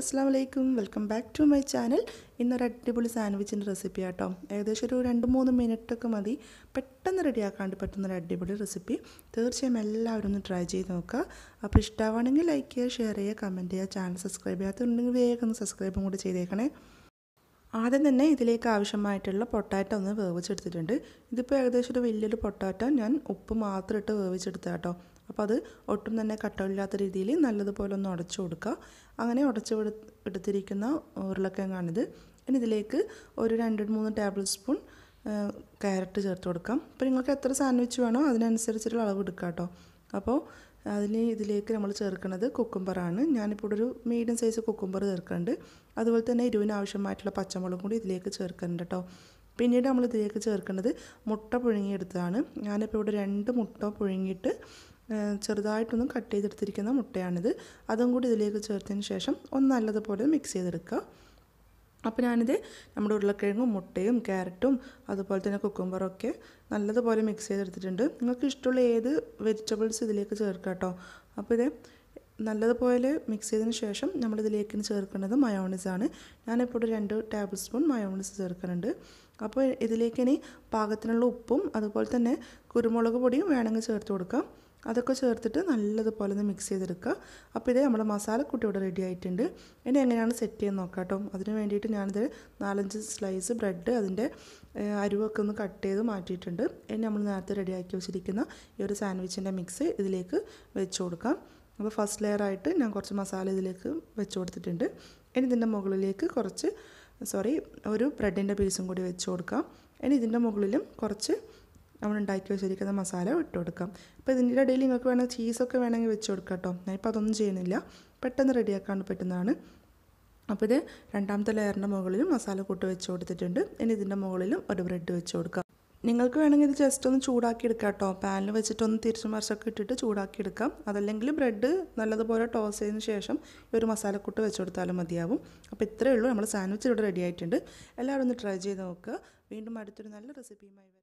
അസ്സാം വലൈക്കും welcome back to my channel ഇന്നൊരു അടിപൊളി സാൻഡ്വിച്ചിൻ്റെ റെസിപ്പി ആട്ടോ ഏകദേശം ഒരു രണ്ട് മൂന്ന് മിനിറ്റൊക്കെ മതി പെട്ടെന്ന് റെഡിയാക്കാണ്ട് പറ്റുന്നൊരു അടിപൊളി റെസിപ്പി തീർച്ചയായും എല്ലാവരും ഒന്ന് ട്രൈ ചെയ്ത് നോക്കുക അപ്പോൾ ഇഷ്ടമാണെങ്കിൽ ലൈക്ക് ചെയ്യുക ഷെയർ ചെയ്യുക കമൻറ്റ് ചെയ്യുക ചാനൽ സബ്സ്ക്രൈബ് ചെയ്യാത്തതുണ്ടെങ്കിൽ വേഗം ഒന്ന് സബ്സ്ക്രൈബും കൂടി ചെയ്തേക്കണേ ആദ്യം തന്നെ ഇതിലേക്ക് ആവശ്യമായിട്ടുള്ള പൊട്ടാറ്റോ ഒന്ന് വേവിച്ചെടുത്തിട്ടുണ്ട് ഇതിപ്പോൾ ഏകദേശം ഒരു വലിയൊരു പൊട്ടാറ്റോ ഞാൻ ഉപ്പ് മാത്രം ഇട്ട് വേവിച്ചെടുത്ത കേട്ടോ അപ്പോൾ അത് ഒട്ടും തന്നെ കട്ടമില്ലാത്ത രീതിയിൽ നല്ലതുപോലെ ഒന്ന് ഉടച്ചു കൊടുക്കുക അങ്ങനെ ഉടച്ചു എടുത്തിരിക്കുന്ന ഉരുളക്കിഴങ്ങാണിത് ഇനി ഇതിലേക്ക് ഒരു രണ്ട് മൂന്ന് ടേബിൾ സ്പൂൺ ക്യാരറ്റ് ചേർത്ത് കൊടുക്കാം അപ്പോൾ നിങ്ങൾക്ക് എത്ര സാൻഡ്വിച്ച് വേണോ അതിനനുസരിച്ചിട്ടുള്ള അളവ് എടുക്കുക കേട്ടോ അപ്പോൾ അതിന് ഇതിലേക്ക് നമ്മൾ ചേർക്കുന്നത് കുക്കുംബറാണ് ഞാനിപ്പോൾ ഒരു മീഡിയം സൈസ് കുക്കുംബർ ചേർക്കുന്നുണ്ട് അതുപോലെ തന്നെ എരിവിന് ആവശ്യമായിട്ടുള്ള പച്ചമുളകും കൂടി ഇതിലേക്ക് ചേർക്കുന്നുണ്ട് കേട്ടോ പിന്നീട് നമ്മൾ ഇതിലേക്ക് ചേർക്കുന്നത് മുട്ട പുഴുങ്ങിയെടുത്തതാണ് ഞാനിപ്പോൾ ഇവിടെ രണ്ട് മുട്ട പുഴുങ്ങിയിട്ട് ചെറുതായിട്ടൊന്ന് കട്ട് ചെയ്തെടുത്തിരിക്കുന്ന മുട്ടയാണിത് അതും കൂടി ഇതിലേക്ക് ചേർത്തതിന് ശേഷം ഒന്ന് നല്ലതുപോലെ മിക്സ് ചെയ്തെടുക്കുക അപ്പോൾ ഞാനിത് നമ്മുടെ ഉരുളക്കിഴങ്ങും മുട്ടയും ക്യാരറ്റും അതുപോലെ തന്നെ കുക്കുംബറൊക്കെ നല്ലതുപോലെ മിക്സ് ചെയ്തെടുത്തിട്ടുണ്ട് നിങ്ങൾക്ക് ഇഷ്ടമുള്ള ഏത് വെജിറ്റബിൾസ് ഇതിലേക്ക് ചേർക്കാം കേട്ടോ അപ്പോൾ ഇത് നല്ലതുപോലെ മിക്സ് ചെയ്തതിന് ശേഷം നമ്മളിതിലേക്ക് ചേർക്കേണ്ടത് ആണ് ഞാനിപ്പോൾ ഒരു രണ്ട് ടേബിൾ സ്പൂൺ മയോണീസ് ചേർക്കുന്നുണ്ട് അപ്പോൾ ഇതിലേക്ക് ഇനി പാകത്തിനുള്ള ഉപ്പും അതുപോലെ തന്നെ കുരുമുളക് പൊടിയും വേണമെങ്കിൽ ചേർത്ത് കൊടുക്കാം അതൊക്കെ ചേർത്തിട്ട് നല്ലതുപോലെ ഒന്ന് മിക്സ് ചെയ്തെടുക്കുക അപ്പോൾ ഇതേ നമ്മുടെ മസാലക്കൂട്ടി ഇവിടെ റെഡി ആയിട്ടുണ്ട് ഇനി എങ്ങനെയാണ് സെറ്റ് ചെയ്യാൻ നോക്കാം കേട്ടോ അതിന് വേണ്ടിയിട്ട് ഞാനിത് നാലഞ്ച് സ്ലൈസ് ബ്രെഡ് അതിൻ്റെ അരുവൊക്കെ ഒന്ന് കട്ട് ചെയ്ത് മാറ്റിയിട്ടുണ്ട് ഇനി നമ്മൾ നേരത്തെ റെഡിയാക്കി വെച്ചിരിക്കുന്ന ഈ ഒരു സാൻഡ്വിച്ചിൻ്റെ മിക്സ് ഇതിലേക്ക് വെച്ച് കൊടുക്കാം അപ്പോൾ ഫസ്റ്റ് ലെയർ ആയിട്ട് ഞാൻ കുറച്ച് മസാല ഇതിലേക്ക് വെച്ച് കൊടുത്തിട്ടുണ്ട് ഇനി ഇതിൻ്റെ മുകളിലേക്ക് കുറച്ച് സോറി ഒരു ബ്രെഡിൻ്റെ പീസും കൂടി വെച്ച് കൊടുക്കാം ഇനി ഇതിൻ്റെ മുകളിലും കുറച്ച് നമ്മൾ ഉണ്ടാക്കി വെച്ചിരിക്കുന്ന മസാല ഇട്ട് കൊടുക്കാം അപ്പോൾ ഇതിൻ്റെ ഇടയിൽ നിങ്ങൾക്ക് വേണമെങ്കിൽ ചീസൊക്കെ വേണമെങ്കിൽ വെച്ച് കൊടുക്കാം കേട്ടോ ഞാനിപ്പോൾ അതൊന്നും ചെയ്യുന്നില്ല പെട്ടെന്ന് റെഡിയാക്കാൻ പറ്റുന്നതാണ് അപ്പോൾ ഇത് രണ്ടാമത്തെ ലെയറിൻ്റെ മുകളിലും മസാല കൂട്ട് വെച്ച് കൊടുത്തിട്ടുണ്ട് ഇനി ഇതിൻ്റെ മുകളിലും ഒരു ബ്രെഡ് വെച്ച് കൊടുക്കാം നിങ്ങൾക്ക് വേണമെങ്കിൽ ഇത് ജസ്റ്റ് ഒന്ന് ചൂടാക്കി എടുക്കാം കേട്ടോ പാനിൽ വെച്ചിട്ടൊന്ന് തിരിച്ചു മറിച്ചൊക്കെ ഇട്ടിട്ട് ചൂടാക്കി എടുക്കാം അതല്ലെങ്കിൽ ബ്രെഡ് നല്ലതുപോലെ ടോസ് ചെയ്തതിന് ശേഷം ഒരു മസാലക്കൂട്ട് വെച്ച് കൊടുത്താലും മതിയാവും അപ്പോൾ ഇത്രയേ ഉള്ളൂ നമ്മൾ സാൻഡ്വിച്ച് ഇവിടെ റെഡി ആയിട്ടുണ്ട് എല്ലാവരും ഒന്ന് ട്രൈ ചെയ്ത് നോക്കുക വീണ്ടും അടുത്തൊരു നല്ല റെസിപ്പിയുമായി വരാം